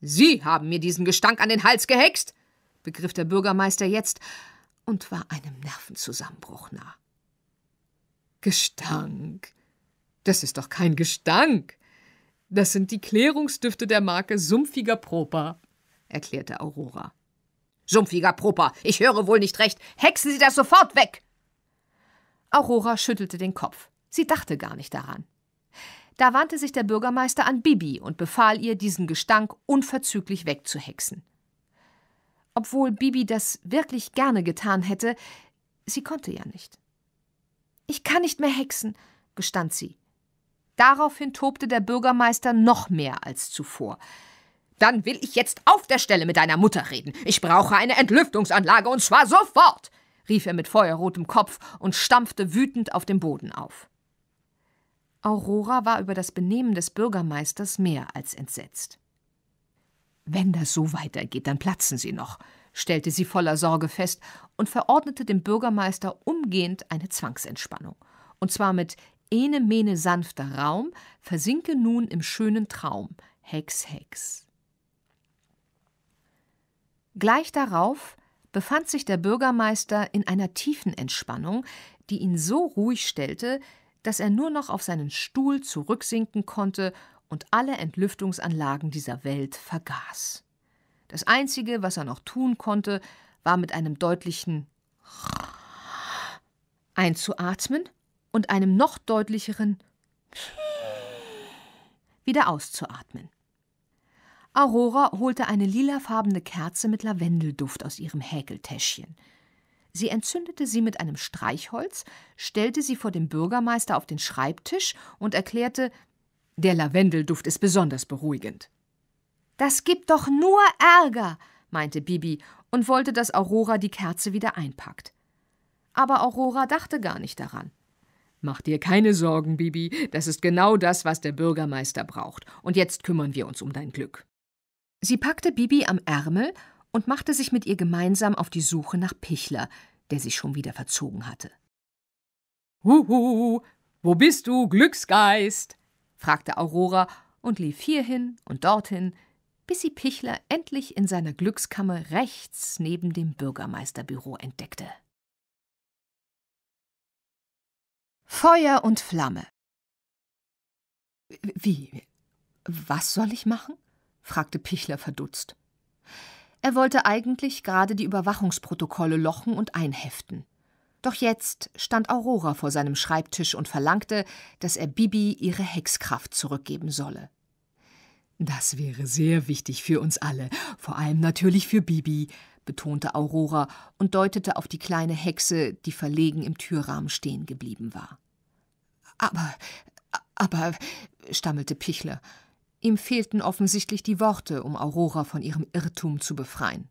Sie haben mir diesen Gestank an den Hals gehext? begriff der Bürgermeister jetzt und war einem Nervenzusammenbruch nah. Gestank. Das ist doch kein Gestank. Das sind die Klärungsdüfte der Marke Sumpfiger Proper, erklärte Aurora. Sumpfiger Proper, ich höre wohl nicht recht. Hexen Sie das sofort weg! Aurora schüttelte den Kopf. Sie dachte gar nicht daran. Da wandte sich der Bürgermeister an Bibi und befahl ihr, diesen Gestank unverzüglich wegzuhexen. Obwohl Bibi das wirklich gerne getan hätte, sie konnte ja nicht. Ich kann nicht mehr hexen, gestand sie. Daraufhin tobte der Bürgermeister noch mehr als zuvor. Dann will ich jetzt auf der Stelle mit deiner Mutter reden. Ich brauche eine Entlüftungsanlage und zwar sofort rief er mit feuerrotem Kopf und stampfte wütend auf dem Boden auf. Aurora war über das Benehmen des Bürgermeisters mehr als entsetzt. Wenn das so weitergeht, dann platzen sie noch, stellte sie voller Sorge fest und verordnete dem Bürgermeister umgehend eine Zwangsentspannung. Und zwar mit Ene mene sanfter Raum, versinke nun im schönen Traum, Hex, Hex. Gleich darauf befand sich der Bürgermeister in einer tiefen Entspannung, die ihn so ruhig stellte, dass er nur noch auf seinen Stuhl zurücksinken konnte und alle Entlüftungsanlagen dieser Welt vergaß. Das Einzige, was er noch tun konnte, war mit einem deutlichen einzuatmen und einem noch deutlicheren wieder auszuatmen. Aurora holte eine lilafarbene Kerze mit Lavendelduft aus ihrem Häkeltäschchen. Sie entzündete sie mit einem Streichholz, stellte sie vor dem Bürgermeister auf den Schreibtisch und erklärte, der Lavendelduft ist besonders beruhigend. Das gibt doch nur Ärger, meinte Bibi und wollte, dass Aurora die Kerze wieder einpackt. Aber Aurora dachte gar nicht daran. Mach dir keine Sorgen, Bibi, das ist genau das, was der Bürgermeister braucht, und jetzt kümmern wir uns um dein Glück. Sie packte Bibi am Ärmel und machte sich mit ihr gemeinsam auf die Suche nach Pichler, der sich schon wieder verzogen hatte. Huhu, wo bist du, Glücksgeist? fragte Aurora und lief hierhin und dorthin, bis sie Pichler endlich in seiner Glückskammer rechts neben dem Bürgermeisterbüro entdeckte. Feuer und Flamme. Wie? Was soll ich machen? fragte Pichler verdutzt. Er wollte eigentlich gerade die Überwachungsprotokolle lochen und einheften. Doch jetzt stand Aurora vor seinem Schreibtisch und verlangte, dass er Bibi ihre Hexkraft zurückgeben solle. Das wäre sehr wichtig für uns alle, vor allem natürlich für Bibi, betonte Aurora und deutete auf die kleine Hexe, die verlegen im Türrahmen stehen geblieben war. Aber, aber, stammelte Pichler. Ihm fehlten offensichtlich die Worte, um Aurora von ihrem Irrtum zu befreien.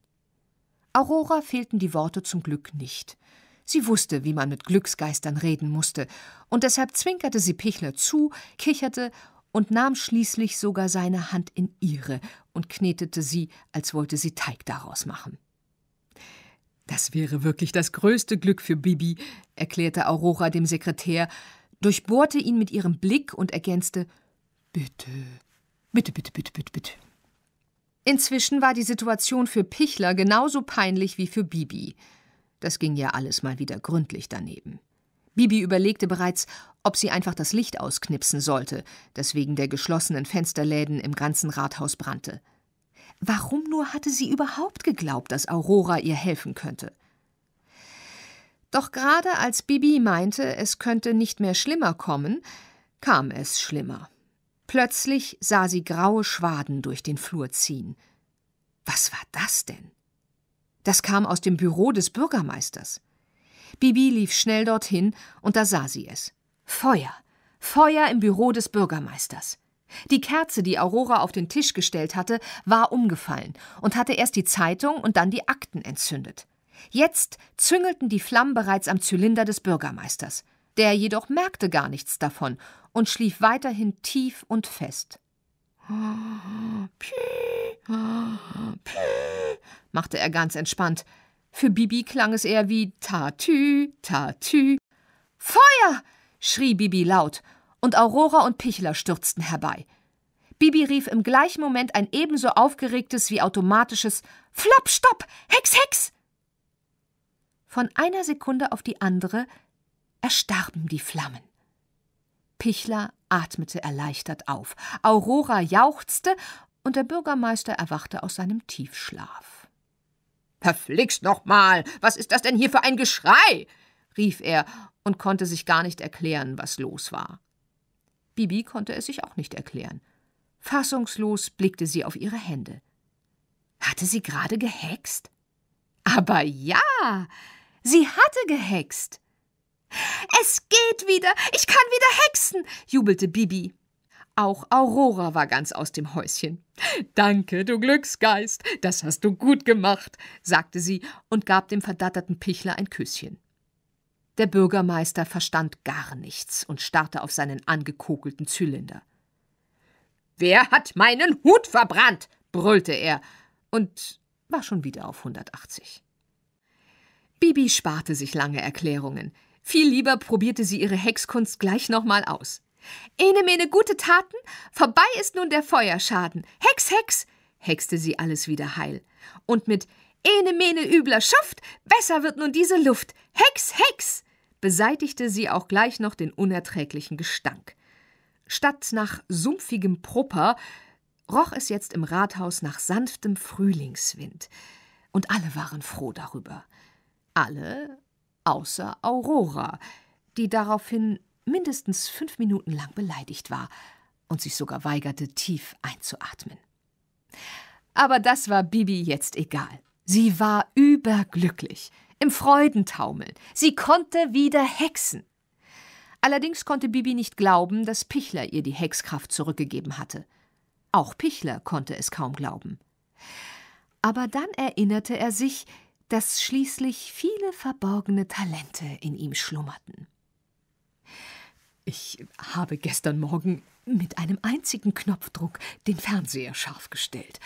Aurora fehlten die Worte zum Glück nicht. Sie wusste, wie man mit Glücksgeistern reden musste, und deshalb zwinkerte sie Pichler zu, kicherte und nahm schließlich sogar seine Hand in ihre und knetete sie, als wollte sie Teig daraus machen. Das wäre wirklich das größte Glück für Bibi, erklärte Aurora dem Sekretär, durchbohrte ihn mit ihrem Blick und ergänzte Bitte, Bitte, bitte, bitte, bitte, bitte. Inzwischen war die Situation für Pichler genauso peinlich wie für Bibi. Das ging ja alles mal wieder gründlich daneben. Bibi überlegte bereits, ob sie einfach das Licht ausknipsen sollte, das wegen der geschlossenen Fensterläden im ganzen Rathaus brannte. Warum nur hatte sie überhaupt geglaubt, dass Aurora ihr helfen könnte? Doch gerade als Bibi meinte, es könnte nicht mehr schlimmer kommen, kam es schlimmer. Plötzlich sah sie graue Schwaden durch den Flur ziehen. Was war das denn? Das kam aus dem Büro des Bürgermeisters. Bibi lief schnell dorthin, und da sah sie es. Feuer. Feuer im Büro des Bürgermeisters. Die Kerze, die Aurora auf den Tisch gestellt hatte, war umgefallen und hatte erst die Zeitung und dann die Akten entzündet. Jetzt züngelten die Flammen bereits am Zylinder des Bürgermeisters. Der jedoch merkte gar nichts davon und schlief weiterhin tief und fest. machte er ganz entspannt. Für Bibi klang es eher wie Tatü, Tatü. Feuer! schrie Bibi laut, und Aurora und Pichler stürzten herbei. Bibi rief im gleichen Moment ein ebenso aufgeregtes wie automatisches Flop, Stopp, Hex, Hex! Von einer Sekunde auf die andere erstarben die Flammen. Pichler atmete erleichtert auf, Aurora jauchzte und der Bürgermeister erwachte aus seinem Tiefschlaf. Verflixt noch mal, was ist das denn hier für ein Geschrei? rief er und konnte sich gar nicht erklären, was los war. Bibi konnte es sich auch nicht erklären. Fassungslos blickte sie auf ihre Hände. Hatte sie gerade gehext? Aber ja, sie hatte gehext. Es geht wieder! Ich kann wieder hexen! jubelte Bibi. Auch Aurora war ganz aus dem Häuschen. Danke, du Glücksgeist, das hast du gut gemacht, sagte sie und gab dem verdatterten Pichler ein Küsschen. Der Bürgermeister verstand gar nichts und starrte auf seinen angekokelten Zylinder. Wer hat meinen Hut verbrannt? brüllte er und war schon wieder auf 180. Bibi sparte sich lange Erklärungen. Viel lieber probierte sie ihre Hexkunst gleich nochmal aus. Ene mene gute Taten, vorbei ist nun der Feuerschaden. Hex, Hex, hexte sie alles wieder heil. Und mit Ene mene übler Schuft, besser wird nun diese Luft. Hex, Hex, beseitigte sie auch gleich noch den unerträglichen Gestank. Statt nach sumpfigem Proper roch es jetzt im Rathaus nach sanftem Frühlingswind. Und alle waren froh darüber. Alle außer Aurora, die daraufhin mindestens fünf Minuten lang beleidigt war und sich sogar weigerte, tief einzuatmen. Aber das war Bibi jetzt egal. Sie war überglücklich, im Freudentaumel. Sie konnte wieder hexen. Allerdings konnte Bibi nicht glauben, dass Pichler ihr die Hexkraft zurückgegeben hatte. Auch Pichler konnte es kaum glauben. Aber dann erinnerte er sich, dass schließlich viele verborgene Talente in ihm schlummerten. Ich habe gestern Morgen mit einem einzigen Knopfdruck den Fernseher scharf gestellt.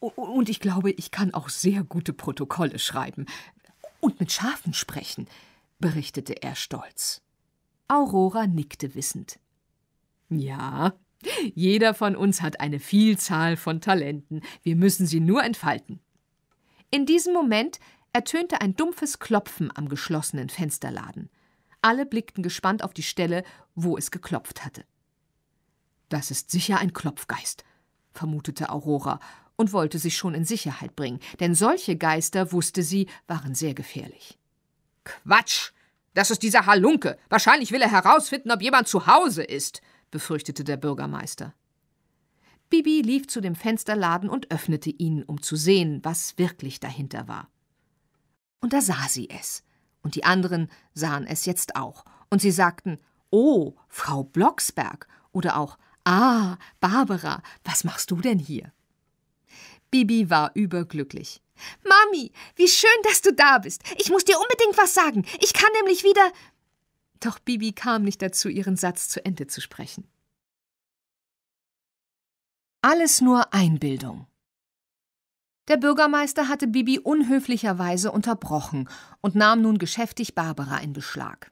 Und ich glaube, ich kann auch sehr gute Protokolle schreiben und mit Schafen sprechen, berichtete er stolz. Aurora nickte wissend. Ja, jeder von uns hat eine Vielzahl von Talenten. Wir müssen sie nur entfalten. In diesem Moment ertönte ein dumpfes Klopfen am geschlossenen Fensterladen. Alle blickten gespannt auf die Stelle, wo es geklopft hatte. Das ist sicher ein Klopfgeist, vermutete Aurora und wollte sich schon in Sicherheit bringen, denn solche Geister, wusste sie, waren sehr gefährlich. Quatsch! Das ist dieser Halunke! Wahrscheinlich will er herausfinden, ob jemand zu Hause ist, befürchtete der Bürgermeister. Bibi lief zu dem Fensterladen und öffnete ihn, um zu sehen, was wirklich dahinter war. Und da sah sie es. Und die anderen sahen es jetzt auch. Und sie sagten: Oh, Frau Blocksberg! Oder auch: Ah, Barbara, was machst du denn hier? Bibi war überglücklich. Mami, wie schön, dass du da bist. Ich muss dir unbedingt was sagen. Ich kann nämlich wieder. Doch Bibi kam nicht dazu, ihren Satz zu Ende zu sprechen. Alles nur Einbildung. Der Bürgermeister hatte Bibi unhöflicherweise unterbrochen und nahm nun geschäftig Barbara in Beschlag.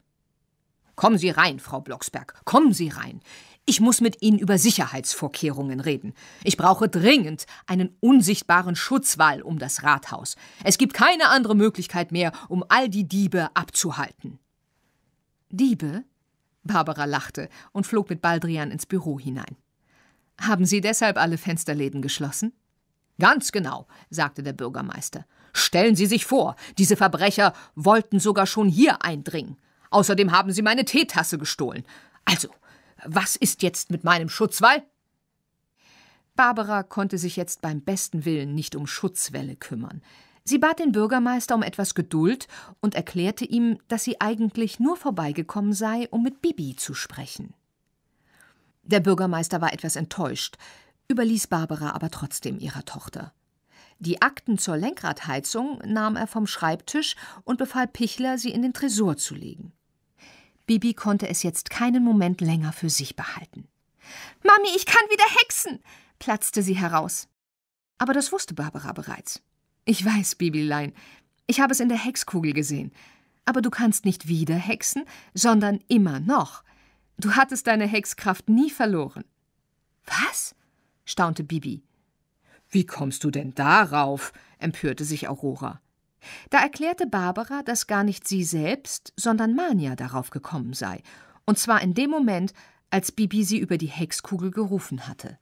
Kommen Sie rein, Frau Blocksberg, kommen Sie rein. Ich muss mit Ihnen über Sicherheitsvorkehrungen reden. Ich brauche dringend einen unsichtbaren Schutzwall um das Rathaus. Es gibt keine andere Möglichkeit mehr, um all die Diebe abzuhalten. Diebe? Barbara lachte und flog mit Baldrian ins Büro hinein. Haben Sie deshalb alle Fensterläden geschlossen? Ganz genau, sagte der Bürgermeister. Stellen Sie sich vor, diese Verbrecher wollten sogar schon hier eindringen. Außerdem haben sie meine Teetasse gestohlen. Also, was ist jetzt mit meinem Schutzwall? Barbara konnte sich jetzt beim besten Willen nicht um Schutzwelle kümmern. Sie bat den Bürgermeister um etwas Geduld und erklärte ihm, dass sie eigentlich nur vorbeigekommen sei, um mit Bibi zu sprechen. Der Bürgermeister war etwas enttäuscht, überließ Barbara aber trotzdem ihrer Tochter. Die Akten zur Lenkradheizung nahm er vom Schreibtisch und befahl Pichler, sie in den Tresor zu legen. Bibi konnte es jetzt keinen Moment länger für sich behalten. Mami, ich kann wieder hexen! platzte sie heraus. Aber das wusste Barbara bereits. Ich weiß, Bibilein, ich habe es in der Hexkugel gesehen. Aber du kannst nicht wieder hexen, sondern immer noch. Du hattest deine Hexkraft nie verloren. Was? staunte Bibi. Wie kommst du denn darauf? empörte sich Aurora. Da erklärte Barbara, dass gar nicht sie selbst, sondern Mania darauf gekommen sei, und zwar in dem Moment, als Bibi sie über die Hexkugel gerufen hatte.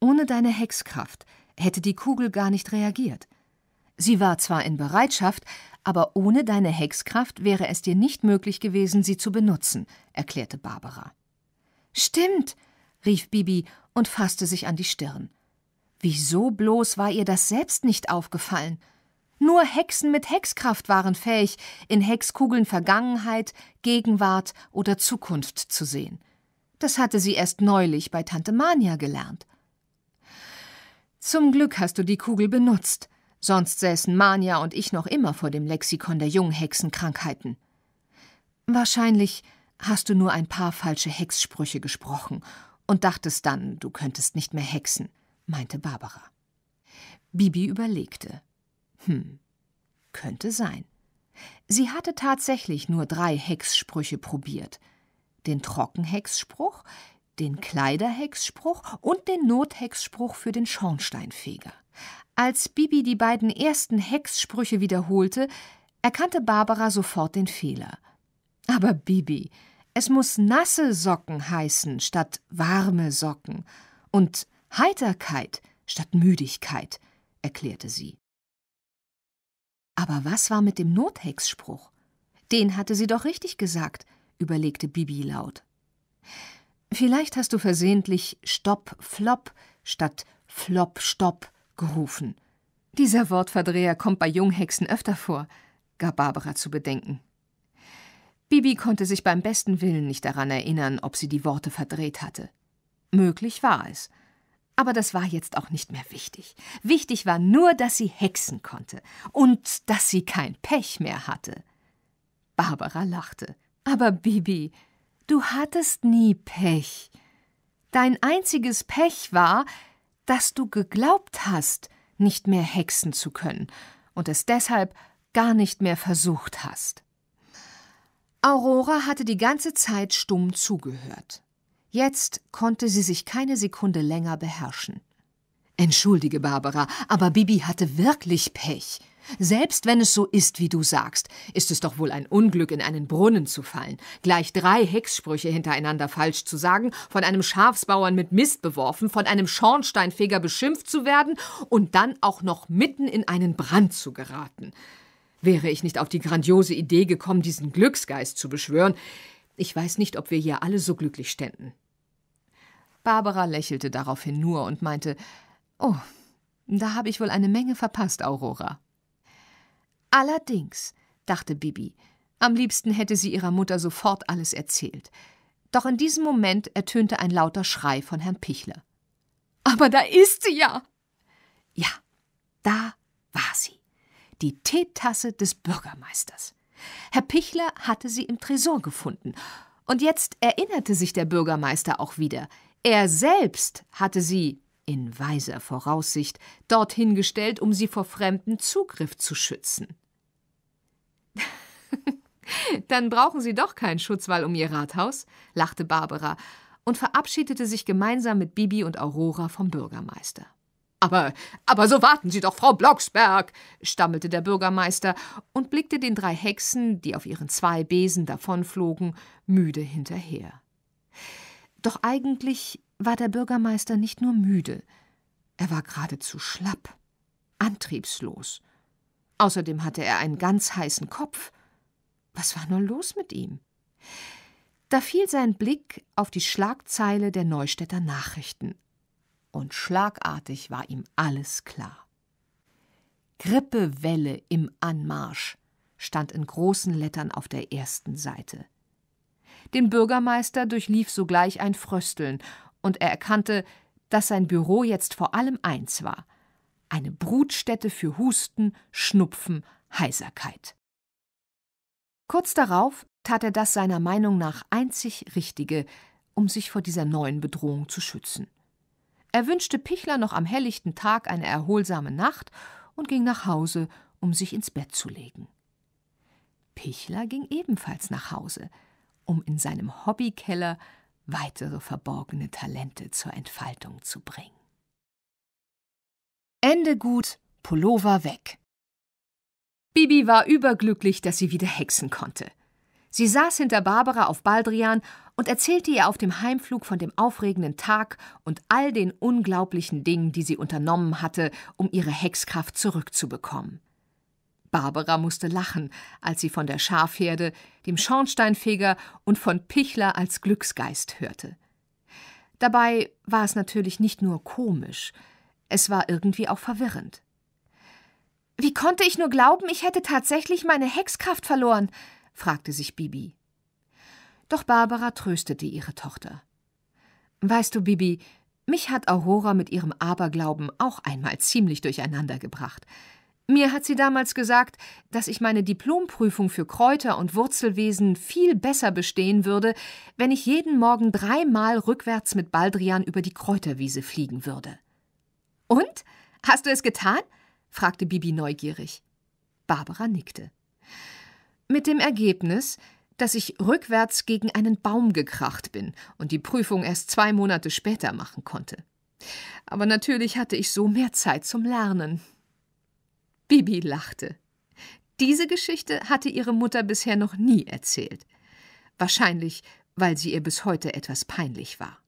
Ohne deine Hexkraft hätte die Kugel gar nicht reagiert. Sie war zwar in Bereitschaft, aber ohne deine Hexkraft wäre es dir nicht möglich gewesen, sie zu benutzen, erklärte Barbara. Stimmt, rief Bibi und fasste sich an die Stirn. Wieso bloß war ihr das selbst nicht aufgefallen? Nur Hexen mit Hexkraft waren fähig, in Hexkugeln Vergangenheit, Gegenwart oder Zukunft zu sehen. Das hatte sie erst neulich bei Tante Mania gelernt. Zum Glück hast du die Kugel benutzt, Sonst säßen Manja und ich noch immer vor dem Lexikon der jungen Hexenkrankheiten. Wahrscheinlich hast du nur ein paar falsche Hexsprüche gesprochen und dachtest dann, du könntest nicht mehr hexen, meinte Barbara. Bibi überlegte. Hm, könnte sein. Sie hatte tatsächlich nur drei Hexsprüche probiert: den Trockenhexspruch, den Kleiderhexspruch und den Nothexspruch für den Schornsteinfeger. Als Bibi die beiden ersten Hexsprüche wiederholte, erkannte Barbara sofort den Fehler. Aber Bibi, es muss nasse Socken heißen statt warme Socken und Heiterkeit statt Müdigkeit, erklärte sie. Aber was war mit dem Nothexspruch? Den hatte sie doch richtig gesagt, überlegte Bibi laut. Vielleicht hast du versehentlich Stopp, Flop statt Flop, Stopp gerufen. Dieser Wortverdreher kommt bei Junghexen öfter vor, gab Barbara zu bedenken. Bibi konnte sich beim besten Willen nicht daran erinnern, ob sie die Worte verdreht hatte. Möglich war es. Aber das war jetzt auch nicht mehr wichtig. Wichtig war nur, dass sie hexen konnte und dass sie kein Pech mehr hatte. Barbara lachte. Aber Bibi, du hattest nie Pech. Dein einziges Pech war, dass du geglaubt hast, nicht mehr hexen zu können und es deshalb gar nicht mehr versucht hast. Aurora hatte die ganze Zeit stumm zugehört. Jetzt konnte sie sich keine Sekunde länger beherrschen. Entschuldige, Barbara, aber Bibi hatte wirklich Pech. Selbst wenn es so ist, wie du sagst, ist es doch wohl ein Unglück, in einen Brunnen zu fallen, gleich drei Hexsprüche hintereinander falsch zu sagen, von einem Schafsbauern mit Mist beworfen, von einem Schornsteinfeger beschimpft zu werden und dann auch noch mitten in einen Brand zu geraten. Wäre ich nicht auf die grandiose Idee gekommen, diesen Glücksgeist zu beschwören, ich weiß nicht, ob wir hier alle so glücklich ständen. Barbara lächelte daraufhin nur und meinte: Oh, da habe ich wohl eine Menge verpasst, Aurora. Allerdings, dachte Bibi, am liebsten hätte sie ihrer Mutter sofort alles erzählt. Doch in diesem Moment ertönte ein lauter Schrei von Herrn Pichler. Aber da ist sie ja! Ja, da war sie. Die Teetasse des Bürgermeisters. Herr Pichler hatte sie im Tresor gefunden. Und jetzt erinnerte sich der Bürgermeister auch wieder. Er selbst hatte sie, in weiser Voraussicht, dorthin gestellt, um sie vor fremdem Zugriff zu schützen. Dann brauchen Sie doch keinen Schutzwall um Ihr Rathaus, lachte Barbara und verabschiedete sich gemeinsam mit Bibi und Aurora vom Bürgermeister. Aber, aber so warten Sie doch, Frau Blocksberg, stammelte der Bürgermeister und blickte den drei Hexen, die auf ihren zwei Besen davonflogen, müde hinterher. Doch eigentlich war der Bürgermeister nicht nur müde, er war geradezu schlapp, antriebslos Außerdem hatte er einen ganz heißen Kopf. Was war nur los mit ihm? Da fiel sein Blick auf die Schlagzeile der Neustädter Nachrichten. Und schlagartig war ihm alles klar. Grippewelle im Anmarsch stand in großen Lettern auf der ersten Seite. Den Bürgermeister durchlief sogleich ein Frösteln, und er erkannte, dass sein Büro jetzt vor allem eins war eine Brutstätte für Husten, Schnupfen, Heiserkeit. Kurz darauf tat er das seiner Meinung nach einzig Richtige, um sich vor dieser neuen Bedrohung zu schützen. Er wünschte Pichler noch am helllichten Tag eine erholsame Nacht und ging nach Hause, um sich ins Bett zu legen. Pichler ging ebenfalls nach Hause, um in seinem Hobbykeller weitere verborgene Talente zur Entfaltung zu bringen. Ende gut, Pullover weg. Bibi war überglücklich, dass sie wieder hexen konnte. Sie saß hinter Barbara auf Baldrian und erzählte ihr auf dem Heimflug von dem aufregenden Tag und all den unglaublichen Dingen, die sie unternommen hatte, um ihre Hexkraft zurückzubekommen. Barbara musste lachen, als sie von der Schafherde, dem Schornsteinfeger und von Pichler als Glücksgeist hörte. Dabei war es natürlich nicht nur komisch, es war irgendwie auch verwirrend. Wie konnte ich nur glauben, ich hätte tatsächlich meine Hexkraft verloren? fragte sich Bibi. Doch Barbara tröstete ihre Tochter. Weißt du, Bibi, mich hat Aurora mit ihrem Aberglauben auch einmal ziemlich durcheinander gebracht. Mir hat sie damals gesagt, dass ich meine Diplomprüfung für Kräuter und Wurzelwesen viel besser bestehen würde, wenn ich jeden Morgen dreimal rückwärts mit Baldrian über die Kräuterwiese fliegen würde. Und? Hast du es getan? fragte Bibi neugierig. Barbara nickte. Mit dem Ergebnis, dass ich rückwärts gegen einen Baum gekracht bin und die Prüfung erst zwei Monate später machen konnte. Aber natürlich hatte ich so mehr Zeit zum Lernen. Bibi lachte. Diese Geschichte hatte ihre Mutter bisher noch nie erzählt. Wahrscheinlich, weil sie ihr bis heute etwas peinlich war.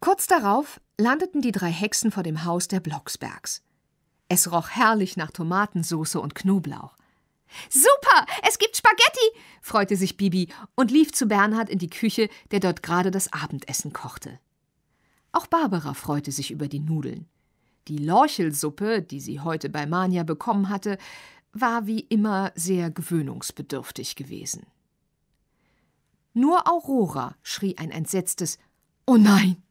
Kurz darauf landeten die drei Hexen vor dem Haus der Blocksbergs. Es roch herrlich nach Tomatensauce und Knoblauch. Super, es gibt Spaghetti, freute sich Bibi und lief zu Bernhard in die Küche, der dort gerade das Abendessen kochte. Auch Barbara freute sich über die Nudeln. Die Lorchelsuppe, die sie heute bei Mania bekommen hatte, war wie immer sehr gewöhnungsbedürftig gewesen. Nur Aurora schrie ein entsetztes Oh nein!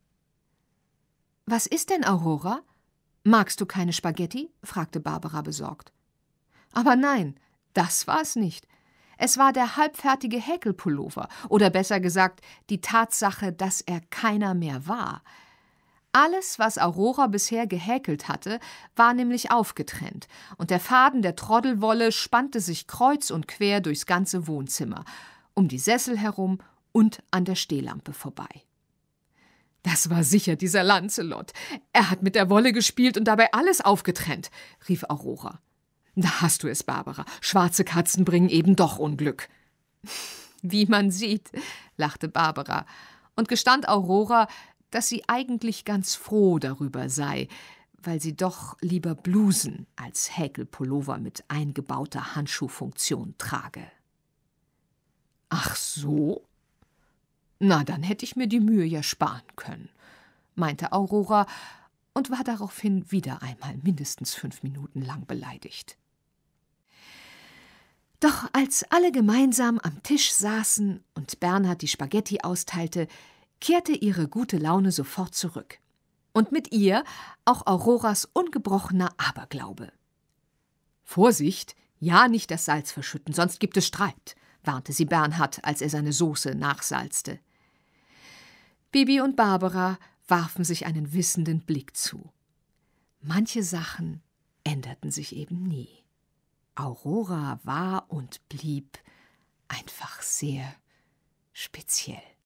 Was ist denn, Aurora? Magst du keine Spaghetti? fragte Barbara besorgt. Aber nein, das war es nicht. Es war der halbfertige Häkelpullover, oder besser gesagt, die Tatsache, dass er keiner mehr war. Alles, was Aurora bisher gehäkelt hatte, war nämlich aufgetrennt, und der Faden der Troddelwolle spannte sich kreuz und quer durchs ganze Wohnzimmer, um die Sessel herum und an der Stehlampe vorbei. Das war sicher dieser Lancelot. Er hat mit der Wolle gespielt und dabei alles aufgetrennt, rief Aurora. Da hast du es, Barbara. Schwarze Katzen bringen eben doch Unglück. Wie man sieht, lachte Barbara und gestand Aurora, dass sie eigentlich ganz froh darüber sei, weil sie doch lieber Blusen als Häkelpullover mit eingebauter Handschuhfunktion trage. Ach so, na, dann hätte ich mir die Mühe ja sparen können, meinte Aurora und war daraufhin wieder einmal mindestens fünf Minuten lang beleidigt. Doch als alle gemeinsam am Tisch saßen und Bernhard die Spaghetti austeilte, kehrte ihre gute Laune sofort zurück. Und mit ihr auch Auroras ungebrochener Aberglaube. Vorsicht, ja nicht das Salz verschütten, sonst gibt es Streit, warnte sie Bernhard, als er seine Soße nachsalzte. Bibi und Barbara warfen sich einen wissenden Blick zu. Manche Sachen änderten sich eben nie. Aurora war und blieb einfach sehr speziell.